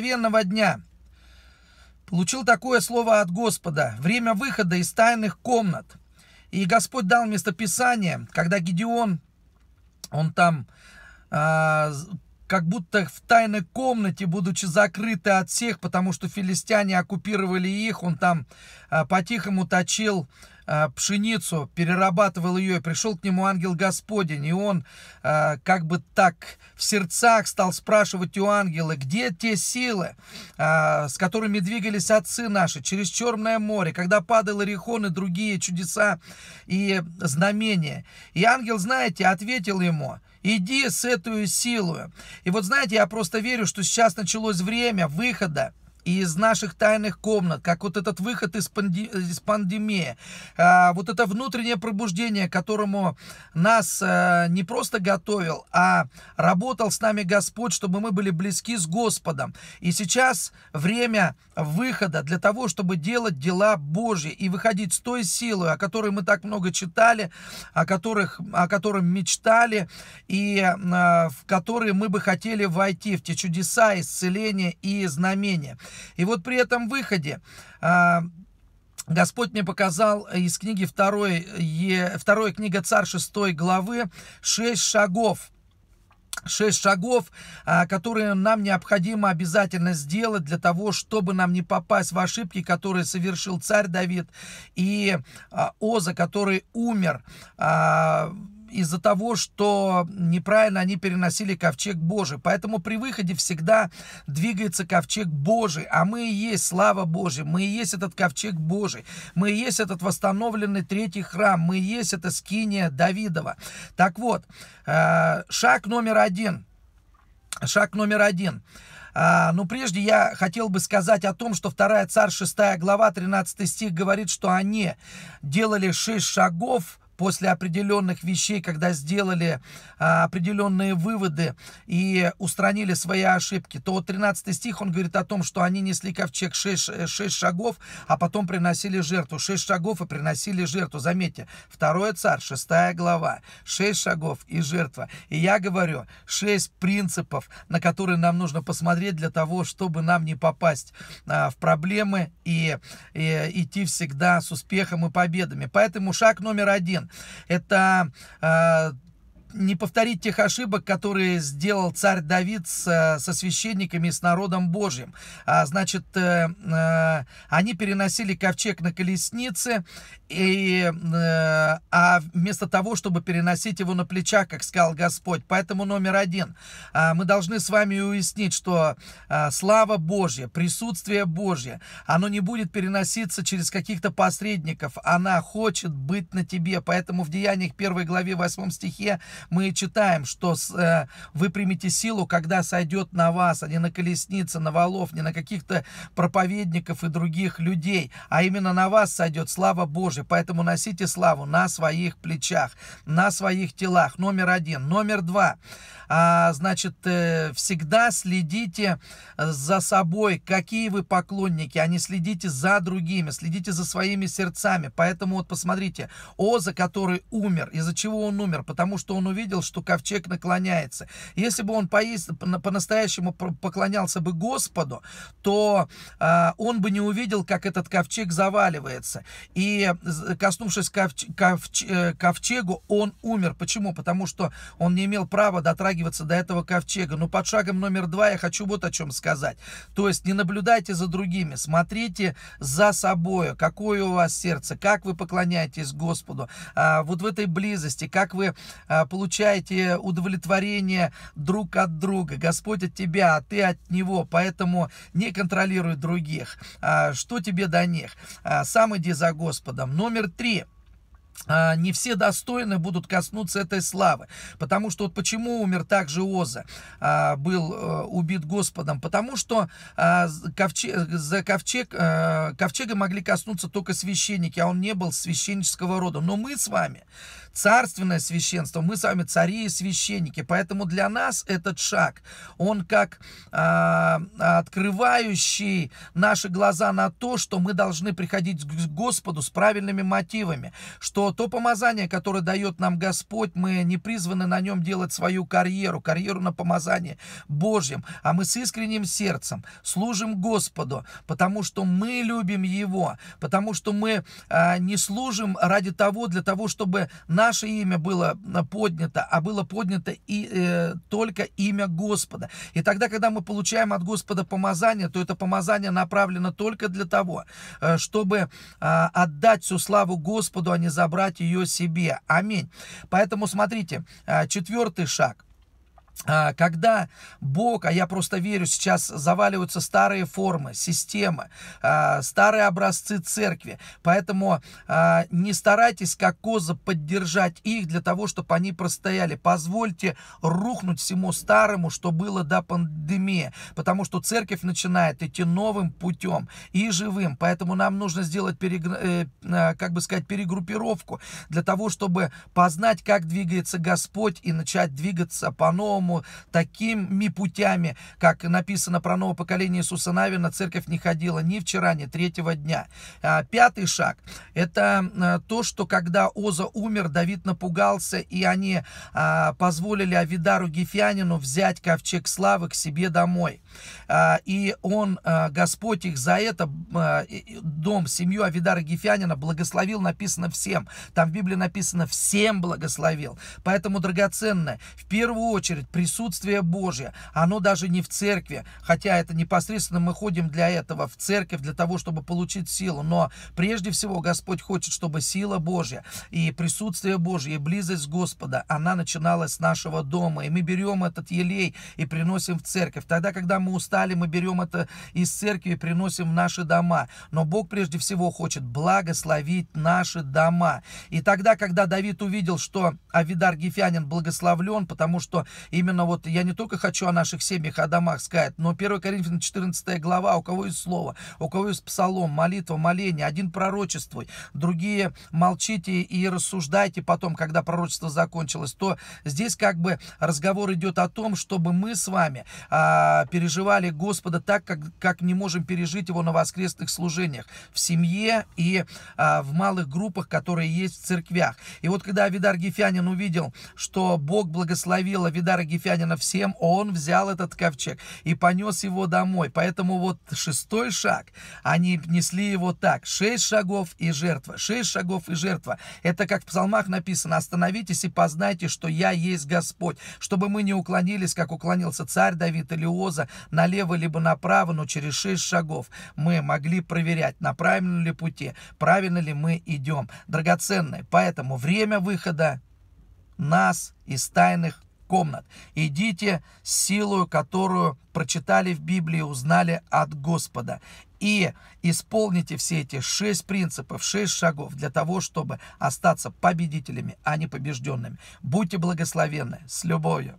благословенного дня. Получил такое слово от Господа, время выхода из тайных комнат. И Господь дал местописание, когда Гедеон, он там э, как будто в тайной комнате, будучи закрыты от всех, потому что филистяне оккупировали их, он там э, по-тихому точил Э, пшеницу, перерабатывал ее, и пришел к нему ангел Господень, и он э, как бы так в сердцах стал спрашивать у ангела, где те силы, э, с которыми двигались отцы наши через Черное море, когда падал Ирихон и другие чудеса и знамения. И ангел, знаете, ответил ему, иди с эту силой. И вот знаете, я просто верю, что сейчас началось время выхода из наших тайных комнат, как вот этот выход из, панди, из пандемии, э, вот это внутреннее пробуждение, которому нас э, не просто готовил, а работал с нами Господь, чтобы мы были близки с Господом. И сейчас время выхода для того, чтобы делать дела Божьи и выходить с той силой, о которой мы так много читали, о, которых, о которых мечтали и э, в которые мы бы хотели войти, в те чудеса, исцеления и знамения. И вот при этом выходе а, Господь мне показал из книги 2, е, 2 книга Царь 6 главы 6 шагов, Шесть шагов, а, которые нам необходимо обязательно сделать для того, чтобы нам не попасть в ошибки, которые совершил царь Давид и а, Оза, который умер из-за того, что неправильно они переносили ковчег Божий. Поэтому при выходе всегда двигается ковчег Божий, а мы и есть слава Божья, мы и есть этот ковчег Божий, мы и есть этот восстановленный третий храм, мы и есть это скиния Давидова. Так вот, э, шаг номер один. Шаг номер один. А, э, но ну, прежде я хотел бы сказать о том, что 2 Царь 6 глава 13 стих говорит, что они делали 6 шагов, после определенных вещей, когда сделали а, определенные выводы и устранили свои ошибки, то 13 стих он говорит о том, что они несли ковчег 6, 6 э, шагов, а потом приносили жертву. 6 шагов и приносили жертву. Заметьте, 2 царь, 6 глава, 6 шагов и жертва. И я говорю, 6 принципов, на которые нам нужно посмотреть для того, чтобы нам не попасть а, в проблемы и, и идти всегда с успехом и победами. Поэтому шаг номер один Ленин. Это э, не повторить тех ошибок, которые сделал царь Давид с, э, со священниками и с народом Божьим. А, значит, э, э, они переносили ковчег на колеснице, и, э, а вместо того, чтобы переносить его на плечах, как сказал Господь. Поэтому номер один. А, мы должны с вами уяснить, что а, слава Божья, присутствие Божье, оно не будет переноситься через каких-то посредников. Она хочет быть на тебе. Поэтому в Деяниях 1 главе 8 стихе мы читаем, что э, вы примете силу, когда сойдет на вас, а не на колеснице, на валов, не на каких-то проповедников и других других людей, а именно на вас сойдет слава Божия, Поэтому носите славу на своих плечах, на своих телах. Номер один. Номер два. А, значит, э, всегда следите за собой, какие вы поклонники, а не следите за другими, следите за своими сердцами. Поэтому вот посмотрите, Оза, который умер, из-за чего он умер? Потому что он увидел, что ковчег наклоняется. Если бы он по-настоящему поклонялся бы Господу, то а, он бы не увидел, увидел, как этот ковчег заваливается. И коснувшись ковч... Ковч... Э, ковчегу, он умер. Почему? Потому что он не имел права дотрагиваться до этого ковчега. Но под шагом номер два я хочу вот о чем сказать. То есть не наблюдайте за другими, смотрите за собой, какое у вас сердце, как вы поклоняетесь Господу. А, вот в этой близости, как вы а, получаете удовлетворение друг от друга. Господь от тебя, а ты от него. Поэтому не контролируй других. А, что тебе до них. А, сам иди за Господом. Номер три. А, не все достойны будут коснуться этой славы. Потому что вот почему умер также Оза, а, был э, убит Господом? Потому что а, ковчег, за ковчег, а, э, ковчега могли коснуться только священники, а он не был священнического рода. Но мы с вами царственное священство, мы с вами цари и священники. Поэтому для нас этот шаг, он как а, открывающий наши глаза на то, что мы должны приходить к Господу с правильными мотивами, что то помазание, которое дает нам Господь, мы не призваны на нем делать свою карьеру, карьеру на помазание Божьем, а мы с искренним сердцем служим Господу, потому что мы любим Его, потому что мы а, не служим ради того, для того, чтобы наше имя было а, поднято, а было поднято и, э, только имя Господа. И тогда, когда мы получаем от Господа помазание, то это помазание направлено только для того, э, чтобы э, отдать всю славу Господу, а не забрать забрать ее себе. Аминь. Поэтому смотрите, а, четвертый шаг. А, когда Бог, а я просто верю, сейчас заваливаются старые формы, системы, а, старые образцы церкви, поэтому а, не старайтесь как коза поддержать их для того, чтобы они простояли. Позвольте рухнуть всему старому, что было до пандемии, потому что церковь начинает идти новым путем и живым, поэтому нам нужно сделать, перегр... Э, как бы сказать, перегруппировку для того, чтобы познать, как двигается Господь и начать двигаться по-новому, дому такими путями, как написано про новое поколение Иисуса Навина, церковь не ходила ни вчера, ни третьего дня. А, пятый шаг – это а, то, что когда Оза умер, Давид напугался, и они а, позволили Авидару Гефянину взять ковчег славы к себе домой. И он, Господь их за это, дом, семью Авидара Гефянина благословил, написано всем. Там в Библии написано «всем благословил». Поэтому, драгоценное, в первую очередь присутствие Божье. Оно даже не в церкви, хотя это непосредственно мы ходим для этого в церковь, для того, чтобы получить силу. Но прежде всего Господь хочет, чтобы сила Божья и присутствие Божье, и близость Господа, она начиналась с нашего дома. И мы берем этот елей и приносим в церковь. Тогда, когда мы устали, мы берем это из церкви и приносим в наши дома. Но Бог прежде всего хочет благословить наши дома. И тогда, когда Давид увидел, что Авидар Гефянин благословлен, потому что и именно вот я не только хочу о наших семьях, о домах сказать, но 1 Коринфянам 14 глава, «А у кого есть слово, у кого есть псалом, молитва, моление, один пророчествуй, другие молчите и рассуждайте потом, когда пророчество закончилось, то здесь как бы разговор идет о том, чтобы мы с вами а, переживали Господа так, как, как не можем пережить Его на воскресных служениях, в семье и а, в малых группах, которые есть в церквях. И вот когда Авидар Гефянин увидел, что Бог благословил Авидара Гефянина, Егифянина всем, он взял этот ковчег и понес его домой. Поэтому вот шестой шаг, они несли его так. Шесть шагов и жертва. Шесть шагов и жертва. Это как в псалмах написано. Остановитесь и познайте, что я есть Господь. Чтобы мы не уклонились, как уклонился царь Давид или Оза, налево либо направо, но через шесть шагов мы могли проверять, на правильном ли пути, правильно ли мы идем. Драгоценное, Поэтому время выхода нас из тайных комнат. Идите с силою, которую прочитали в Библии, узнали от Господа. И исполните все эти шесть принципов, шесть шагов для того, чтобы остаться победителями, а не побежденными. Будьте благословенны. С любовью.